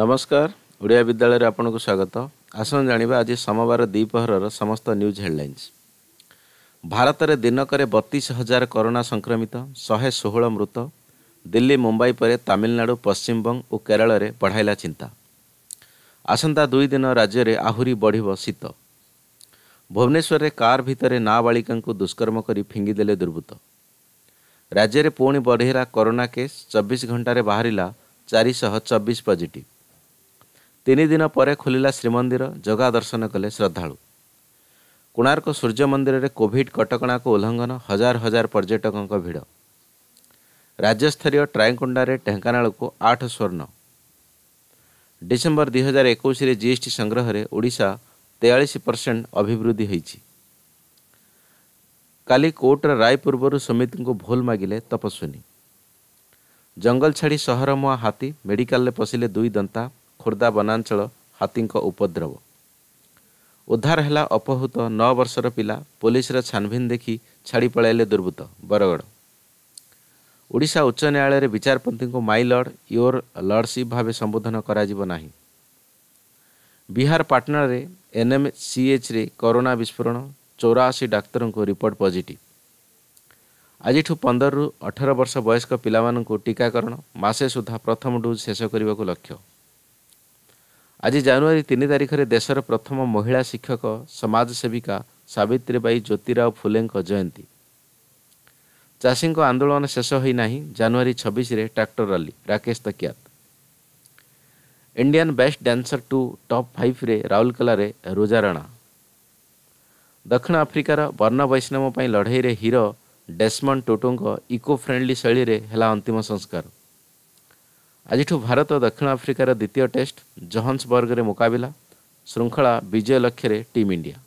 ନମସ୍କାର ଓଡ଼ିଆ ବିଦ୍ୟାଳୟରେ ଆପଣଙ୍କୁ ସ୍ୱାଗତ ଆସନ୍ତୁ ଜାଣିବା ଆଜି ସୋମବାର ଦ୍ୱିପହରର ସମସ୍ତ ନ୍ୟୁଜ୍ ହେଡ଼ଲାଇନ୍ସ ଭାରତରେ ଦିନକରେ ବତିଶ ହଜାର କରୋନା ସଂକ୍ରମିତ ଶହେ ଷୋହଳ ମୃତ ଦିଲ୍ଲୀ ମୁମ୍ବାଇ ପରେ ତାମିଲନାଡ଼ୁ ପଶ୍ଚିମବଙ୍ଗ ଓ କେରଳରେ ବଢ଼ାଇଲା ଚିନ୍ତା ଆସନ୍ତା ଦୁଇ ଦିନ ରାଜ୍ୟରେ ଆହୁରି ବଢ଼ିବ ଶୀତ ଭୁବନେଶ୍ୱରରେ କାର୍ ଭିତରେ ନାବାଳିକାଙ୍କୁ ଦୁଷ୍କର୍ମ କରି ଫିଙ୍ଗିଦେଲେ ଦୁର୍ବୃତ୍ତ ରାଜ୍ୟରେ ପୁଣି ବଢ଼ିଲା କରୋନା କେସ୍ ଚବିଶ ଘଣ୍ଟାରେ ବାହାରିଲା ଚାରିଶହ ଚବିଶ ପଜିଟିଭ୍ ତିନି ଦିନ ପରେ ଖୋଲିଲା ଶ୍ରୀମନ୍ଦିର ଜଗା ଦର୍ଶନ କଲେ ଶ୍ରଦ୍ଧାଳୁ କୋଣାର୍କ ସୂର୍ଯ୍ୟ ମନ୍ଦିରରେ କୋଭିଡ୍ କଟକଣାକୁ ଉଲ୍ଲଙ୍ଘନ ହଜାର ହଜାର ପର୍ଯ୍ୟଟକଙ୍କ ଭିଡ଼ ରାଜ୍ୟସ୍ତରୀୟ ଟ୍ରାଇକୁଣ୍ଡାରେ ଢେଙ୍କାନାଳକୁ ଆଠ ସ୍ୱର୍ଣ୍ଣ ଡିସେମ୍ବର ଦୁଇ ହଜାର ଏକୋଇଶରେ ଜିଏସ୍ଟି ସଂଗ୍ରହରେ ଓଡ଼ିଶା ତେୟାଳିଶ ପରସେଣ୍ଟ ଅଭିବୃଦ୍ଧି ହୋଇଛି କାଲି କୋର୍ଟର ରାୟ ପୂର୍ବରୁ ସୁମିତଙ୍କୁ ଭୁଲ ମାଗିଲେ ତପସ୍ୱିନୀ ଜଙ୍ଗଲ ଛାଡ଼ି ସହରମୁହା ହାତୀ ମେଡିକାଲରେ ପଶିଲେ ଦୁଇ ଦନ୍ତା ଖୋର୍ଦ୍ଧା ବନାଞ୍ଚଳ ହାତୀଙ୍କ ଉପଦ୍ରବ ଉଦ୍ଧାର ହେଲା ଅପହୃତ ନଅ ବର୍ଷର ପିଲା ପୋଲିସର ଛାନଭିନ୍ ଦେଖି ଛାଡ଼ି ପଳାଇଲେ ଦୁର୍ବୃତ୍ତ ବରଗଡ଼ ଓଡ଼ିଶା ଉଚ୍ଚ ନ୍ୟାୟାଳୟରେ ବିଚାରପତିଙ୍କୁ ମାଇ ଲର୍ଡ଼ ୟୋର୍ ଲର୍ଡ଼ସିପ୍ ଭାବେ ସମ୍ବୋଧନ କରାଯିବ ନାହିଁ ବିହାର ପାଟନାରେ ଏନ୍ଏମ୍ସିଏଚ୍ରେ କରୋନା ବିସ୍ଫୋରଣ ଚଉରାଅଶୀ ଡାକ୍ତରଙ୍କୁ ରିପୋର୍ଟ ପଜିଟିଭ୍ ଆଜିଠୁ ପନ୍ଦରରୁ ଅଠର ବର୍ଷ ବୟସ୍କ ପିଲାମାନଙ୍କୁ ଟିକାକରଣ ମାସେ ସୁଦ୍ଧା ପ୍ରଥମ ଡୋଜ୍ ଶେଷ କରିବାକୁ ଲକ୍ଷ୍ୟ ଆଜି ଜାନୁଆରୀ ତିନି ତାରିଖରେ ଦେଶର ପ୍ରଥମ ମହିଳା ଶିକ୍ଷକ ସମାଜସେବିକା ସାବିତ୍ରୀବାଈ ଜ୍ୟୋତିରାଓ ଫୁଲେଙ୍କ ଜୟନ୍ତୀ ଚାଷୀଙ୍କ ଆନ୍ଦୋଳନ ଶେଷ ହୋଇନାହିଁ ଜାନୁଆରୀ ଛବିଶରେ tractor rally Rakesh Tikait Indian best dancer to top ଫାଇଭରେ ରାଉରକେଲାରେ ରୋଜା ରଣା ଦକ୍ଷିଣ ଆଫ୍ରିକାର ବର୍ଣ୍ଣ ବୈଷ୍ଣବ ପାଇଁ ଲଢ଼େଇରେ ହିରୋ ଡେସମଣ୍ଡ ଟୋଟୋଙ୍କ ଇକୋ ଫ୍ରେଣ୍ଡଲି ଶୈଳୀରେ ହେଲା ଅନ୍ତିମ ସଂସ୍କାର আজই টু ভারত ও দক্ষিণ আফ্রিকাৰ দ্বিতীয় টেস্ট জোহান্স버্গৰ মোকাবিলা শৃংখলা বিজয় লক্ষ্যে টিম ইণ্ডিয়া